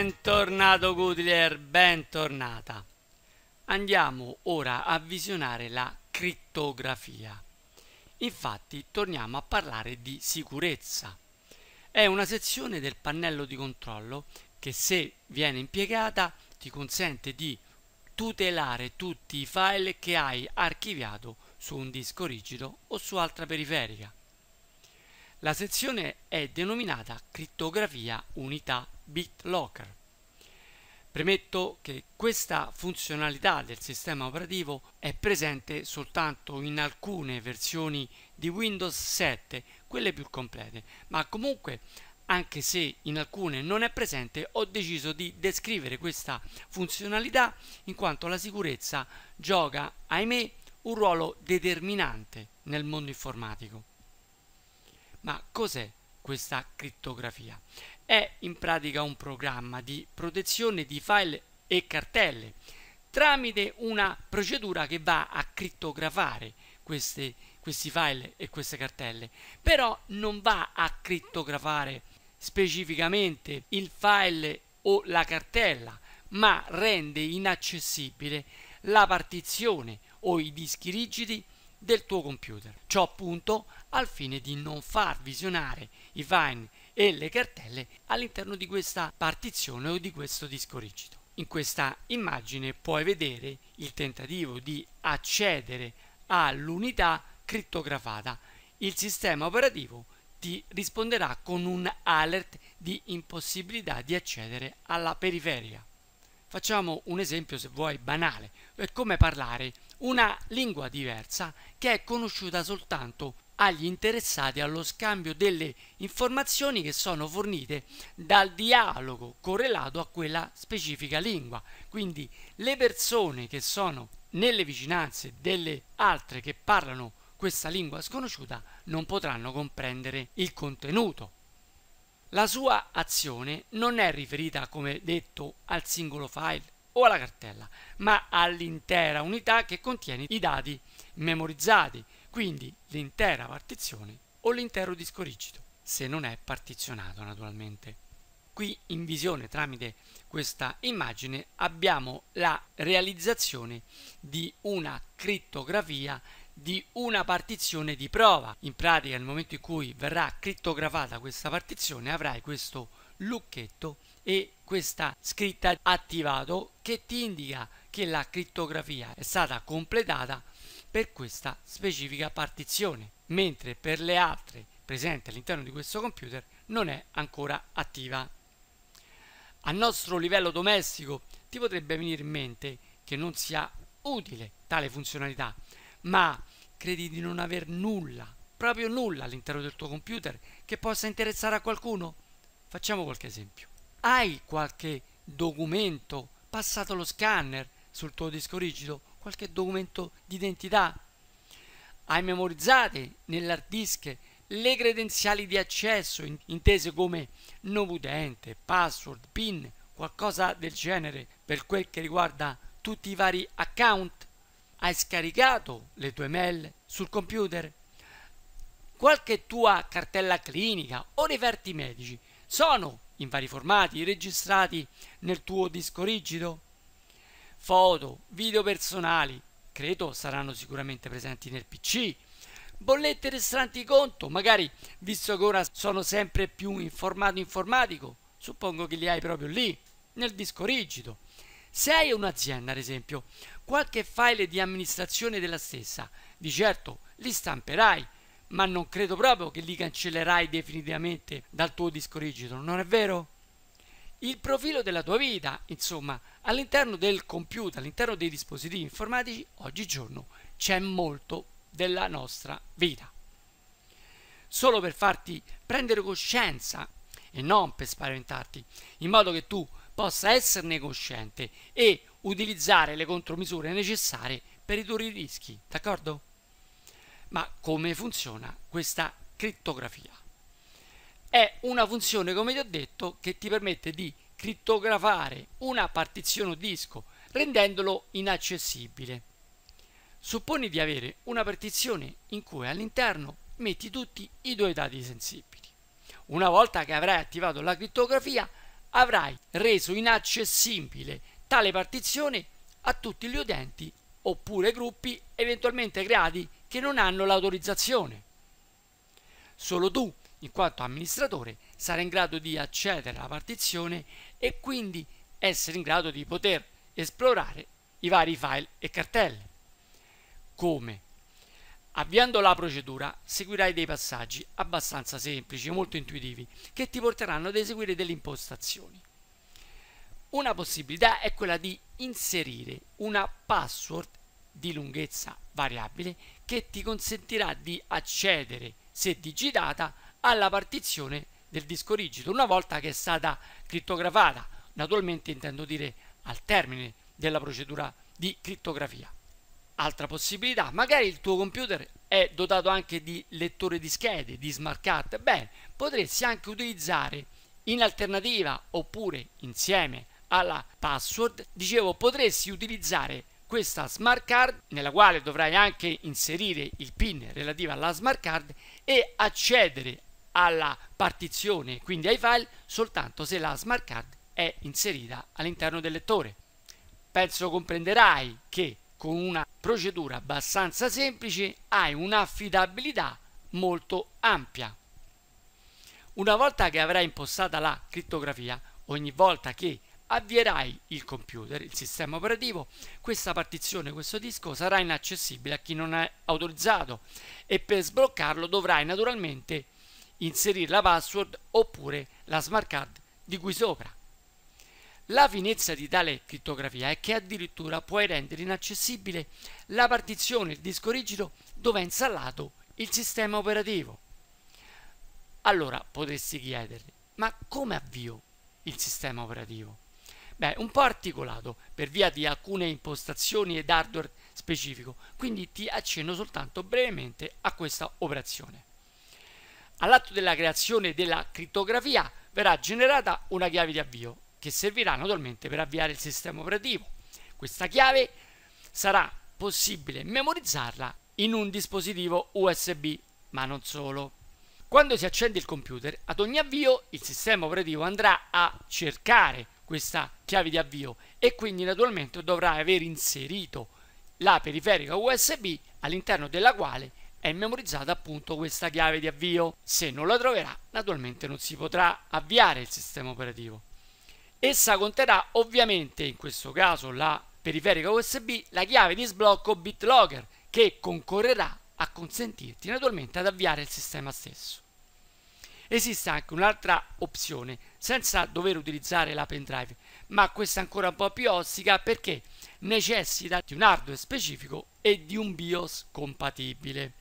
Bentornato Goodler, bentornata. Andiamo ora a visionare la crittografia. Infatti torniamo a parlare di sicurezza. È una sezione del pannello di controllo che se viene impiegata ti consente di tutelare tutti i file che hai archiviato su un disco rigido o su altra periferica. La sezione è denominata crittografia unità BitLocker. Premetto che questa funzionalità del sistema operativo è presente soltanto in alcune versioni di Windows 7, quelle più complete, ma comunque anche se in alcune non è presente, ho deciso di descrivere questa funzionalità in quanto la sicurezza gioca, ahimè, un ruolo determinante nel mondo informatico. Ma cos'è questa crittografia? È in pratica un programma di protezione di file e cartelle tramite una procedura che va a crittografare queste, questi file e queste cartelle, però non va a crittografare specificamente il file o la cartella, ma rende inaccessibile la partizione o i dischi rigidi del tuo computer. Ciò appunto al fine di non far visionare i file e le cartelle all'interno di questa partizione o di questo disco rigido. In questa immagine puoi vedere il tentativo di accedere all'unità crittografata. Il sistema operativo ti risponderà con un alert di impossibilità di accedere alla periferia. Facciamo un esempio, se vuoi, banale. È come parlare una lingua diversa che è conosciuta soltanto agli interessati allo scambio delle informazioni che sono fornite dal dialogo correlato a quella specifica lingua. Quindi le persone che sono nelle vicinanze delle altre che parlano questa lingua sconosciuta non potranno comprendere il contenuto la sua azione non è riferita, come detto, al singolo file o alla cartella, ma all'intera unità che contiene i dati memorizzati, quindi l'intera partizione o l'intero disco rigido, se non è partizionato naturalmente. Qui in visione tramite questa immagine abbiamo la realizzazione di una crittografia di una partizione di prova. In pratica nel momento in cui verrà crittografata questa partizione avrai questo lucchetto e questa scritta attivato che ti indica che la crittografia è stata completata per questa specifica partizione, mentre per le altre presenti all'interno di questo computer non è ancora attiva. A nostro livello domestico ti potrebbe venire in mente che non sia utile tale funzionalità, ma credi di non aver nulla, proprio nulla all'interno del tuo computer che possa interessare a qualcuno? Facciamo qualche esempio. Hai qualche documento passato lo scanner sul tuo disco rigido? Qualche documento d'identità? Hai memorizzate nell'hard disk le credenziali di accesso intese come nome utente, password, PIN, qualcosa del genere per quel che riguarda tutti i vari account? Hai scaricato le tue mail sul computer? Qualche tua cartella clinica o referti medici sono in vari formati registrati nel tuo disco rigido? Foto, video personali, credo saranno sicuramente presenti nel PC. Bollette restanti conto, magari visto che ora sono sempre più in formato informatico, suppongo che li hai proprio lì, nel disco rigido. Se hai un'azienda, ad esempio, qualche file di amministrazione della stessa. Di certo li stamperai, ma non credo proprio che li cancellerai definitivamente dal tuo disco rigido, non è vero? Il profilo della tua vita, insomma, all'interno del computer, all'interno dei dispositivi informatici, oggigiorno c'è molto della nostra vita. Solo per farti prendere coscienza e non per spaventarti, in modo che tu possa esserne cosciente e utilizzare le contromisure necessarie per ridurre i rischi, d'accordo? Ma come funziona questa crittografia? È una funzione, come ti ho detto, che ti permette di crittografare una partizione o disco rendendolo inaccessibile. Supponi di avere una partizione in cui all'interno metti tutti i tuoi dati sensibili. Una volta che avrai attivato la crittografia, avrai reso inaccessibile tale partizione a tutti gli utenti oppure gruppi eventualmente creati che non hanno l'autorizzazione. Solo tu, in quanto amministratore, sarai in grado di accedere alla partizione e quindi essere in grado di poter esplorare i vari file e cartelle. Come? Avviando la procedura seguirai dei passaggi abbastanza semplici, molto intuitivi, che ti porteranno ad eseguire delle impostazioni. Una possibilità è quella di inserire una password di lunghezza variabile che ti consentirà di accedere, se digitata, alla partizione del disco rigido una volta che è stata crittografata. Naturalmente intendo dire al termine della procedura di crittografia. Altra possibilità, magari il tuo computer è dotato anche di lettore di schede, di smart card. beh, potresti anche utilizzare in alternativa oppure insieme alla password, dicevo potresti utilizzare questa smart card nella quale dovrai anche inserire il PIN relativo alla smart card e accedere alla partizione, quindi ai file, soltanto se la smart card è inserita all'interno del lettore. Penso comprenderai che con una procedura abbastanza semplice hai un'affidabilità molto ampia. Una volta che avrai impostata la crittografia, ogni volta che avvierai il computer, il sistema operativo, questa partizione, questo disco sarà inaccessibile a chi non è autorizzato e per sbloccarlo dovrai naturalmente inserire la password oppure la smart card di qui sopra. La finezza di tale crittografia è che addirittura puoi rendere inaccessibile la partizione, il disco rigido dove è installato il sistema operativo. Allora potresti chiederti, ma come avvio il sistema operativo? Beh, un po' articolato per via di alcune impostazioni ed hardware specifico, quindi ti accenno soltanto brevemente a questa operazione. All'atto della creazione della crittografia verrà generata una chiave di avvio che servirà naturalmente per avviare il sistema operativo. Questa chiave sarà possibile memorizzarla in un dispositivo USB, ma non solo. Quando si accende il computer, ad ogni avvio il sistema operativo andrà a cercare questa chiave di avvio e quindi naturalmente dovrà aver inserito la periferica USB all'interno della quale è memorizzata appunto questa chiave di avvio. Se non la troverà, naturalmente non si potrà avviare il sistema operativo. Essa conterrà ovviamente in questo caso la periferica USB la chiave di sblocco BitLocker che concorrerà a consentirti naturalmente ad avviare il sistema stesso. Esiste anche un'altra opzione senza dover utilizzare la pendrive, ma questa è ancora un po' più ostica perché necessita di un hardware specifico e di un BIOS compatibile.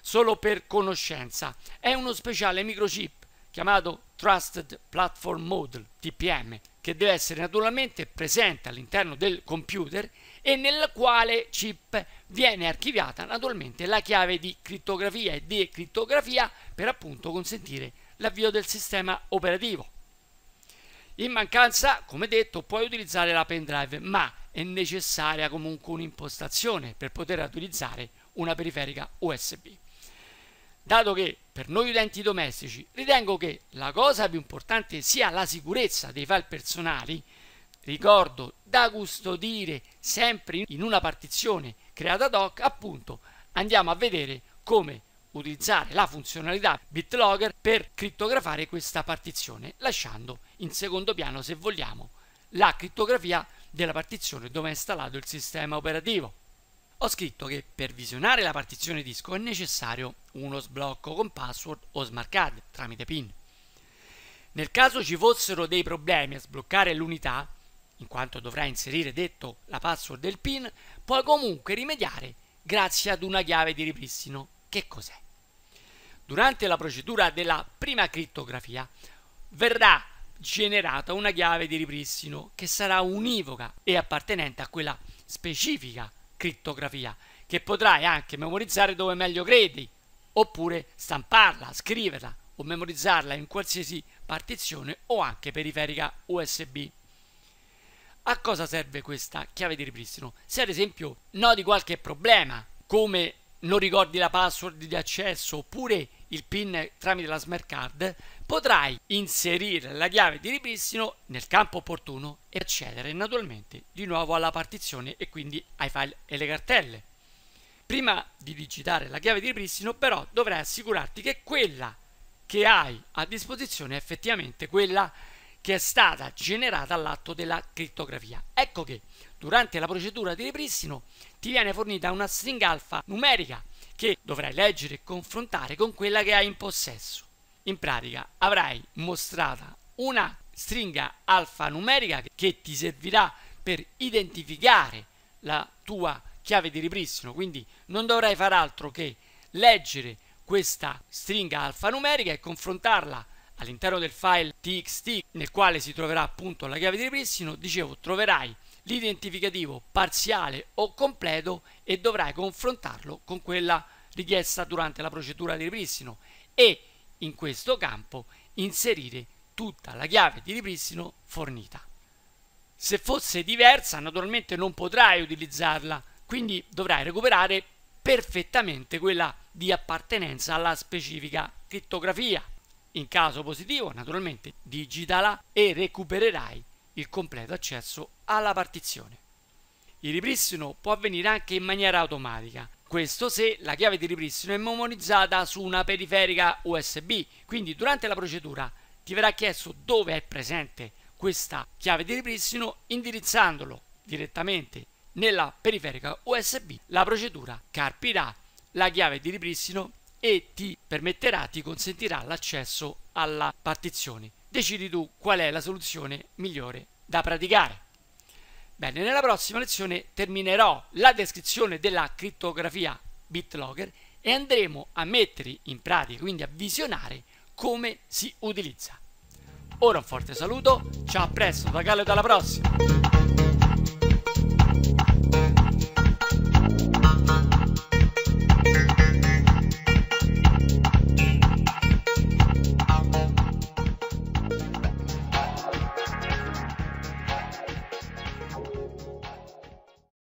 Solo per conoscenza, è uno speciale microchip chiamato Trusted Platform Model TPM che deve essere naturalmente presente all'interno del computer e nel quale chip viene archiviata naturalmente la chiave di crittografia e decrittografia per appunto consentire l'avvio del sistema operativo. In mancanza, come detto, puoi utilizzare la pendrive, ma è necessaria comunque un'impostazione per poter utilizzare una periferica USB. Dato che per noi utenti domestici ritengo che la cosa più importante sia la sicurezza dei file personali, ricordo da custodire sempre in una partizione creata ad hoc, appunto andiamo a vedere come utilizzare la funzionalità BitLocker per crittografare questa partizione, lasciando in secondo piano, se vogliamo, la crittografia della partizione dove è installato il sistema operativo. Ho scritto che per visionare la partizione disco è necessario uno sblocco con password o smart card tramite PIN. Nel caso ci fossero dei problemi a sbloccare l'unità, in quanto dovrà inserire detto la password del PIN, puoi comunque rimediare grazie ad una chiave di ripristino che cos'è? Durante la procedura della prima crittografia verrà generata una chiave di ripristino che sarà univoca e appartenente a quella specifica crittografia che potrai anche memorizzare dove meglio credi oppure stamparla, scriverla o memorizzarla in qualsiasi partizione o anche periferica USB. A cosa serve questa chiave di ripristino? Se ad esempio noti qualche problema come non ricordi la password di accesso oppure il PIN tramite la smart card, potrai inserire la chiave di ripristino nel campo opportuno e accedere naturalmente di nuovo alla partizione e quindi ai file e le cartelle. Prima di digitare la chiave di ripristino però dovrai assicurarti che quella che hai a disposizione è effettivamente quella che che è stata generata all'atto della crittografia. Ecco che durante la procedura di ripristino ti viene fornita una stringa alfa numerica che dovrai leggere e confrontare con quella che hai in possesso. In pratica avrai mostrata una stringa alfanumerica che ti servirà per identificare la tua chiave di ripristino, quindi non dovrai far altro che leggere questa stringa alfanumerica e confrontarla all'interno del file txt nel quale si troverà appunto la chiave di ripristino, dicevo troverai l'identificativo parziale o completo e dovrai confrontarlo con quella richiesta durante la procedura di ripristino e in questo campo inserire tutta la chiave di ripristino fornita. Se fosse diversa naturalmente non potrai utilizzarla, quindi dovrai recuperare perfettamente quella di appartenenza alla specifica crittografia. In caso positivo, naturalmente, digitala e recupererai il completo accesso alla partizione. Il ripristino può avvenire anche in maniera automatica, questo se la chiave di ripristino è memorizzata su una periferica USB, quindi durante la procedura ti verrà chiesto dove è presente questa chiave di ripristino indirizzandolo direttamente nella periferica USB la procedura carpirà la chiave di ripristino e ti permetterà, ti consentirà l'accesso alla partizione. Decidi tu qual è la soluzione migliore da praticare. Bene, nella prossima lezione terminerò la descrizione della criptografia BitLocker e andremo a mettere in pratica, quindi a visionare come si utilizza. Ora un forte saluto, ciao a presto, da Gallo e alla prossima!